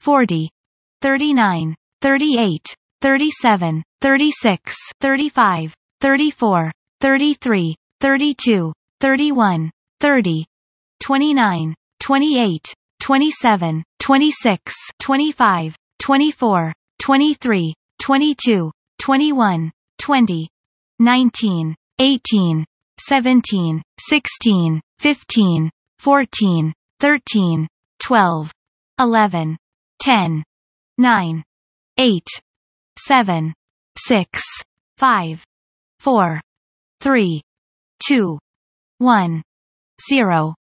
40, 39, 38, 37, 36, 35, 34, 33, 32, 31, 30, 29, 28, 27, 26, 25, 24, 23, 22, 21, 20, 19, 18, 17, 16, 15, 14, 13, 12, 11, 10, 9, 8, 7, 6, 5, 4, 3, 2, 1, 0.